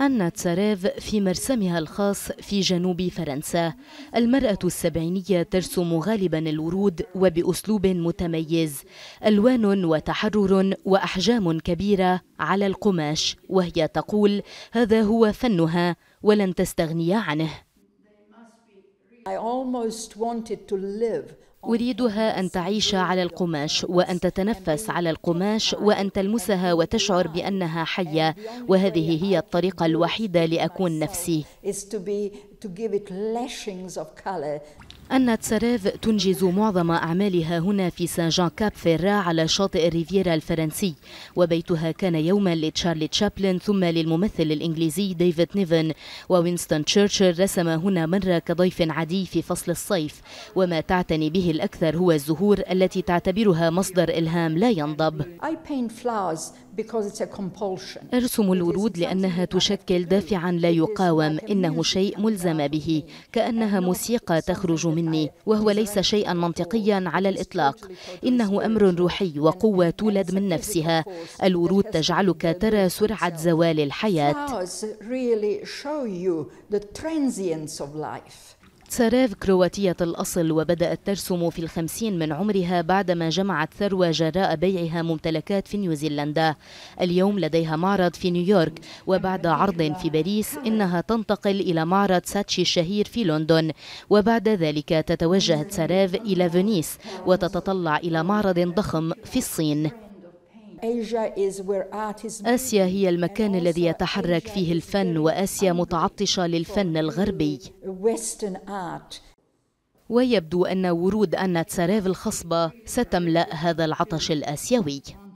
أن تساريف في مرسمها الخاص في جنوب فرنسا المرأة السبعينية ترسم غالبا الورود وبأسلوب متميز ألوان وتحرر وأحجام كبيرة على القماش وهي تقول هذا هو فنها ولن تستغني عنه أريدها أن تعيش على القماش وأن تتنفس على القماش وأن تلمسها وتشعر بأنها حية وهذه هي الطريقة الوحيدة لأكون نفسي أن سراف تنجز معظم أعمالها هنا في سان جان كاب فيرا على شاطئ الريفيرا الفرنسي وبيتها كان يوما لتشارلي تشابلن ثم للممثل الإنجليزي ديفيد نيفن ووينستون تشرشل رسم هنا مرة كضيف عادي في فصل الصيف وما تعتني به الأكثر هو الزهور التي تعتبرها مصدر إلهام لا ينضب أرسم الورود لأنها تشكل دافعا لا يقاوم إنه شيء ملزم به كأنها موسيقى تخرج مني وهو ليس شيئا منطقيا على الإطلاق إنه أمر روحي وقوة تولد من نفسها الورود تجعلك ترى سرعة زوال الحياة سراف كرواتية الأصل وبدأت ترسم في الخمسين من عمرها بعدما جمعت ثروة جراء بيعها ممتلكات في نيوزيلندا اليوم لديها معرض في نيويورك وبعد عرض في باريس إنها تنتقل إلى معرض ساتشي الشهير في لندن وبعد ذلك تتوجه سراف إلى فينيس وتتطلع إلى معرض ضخم في الصين آسيا هي المكان الذي يتحرك فيه الفن وآسيا متعطشة للفن الغربي ويبدو أن ورود أنا تساراف الخصبة ستملأ هذا العطش الآسيوي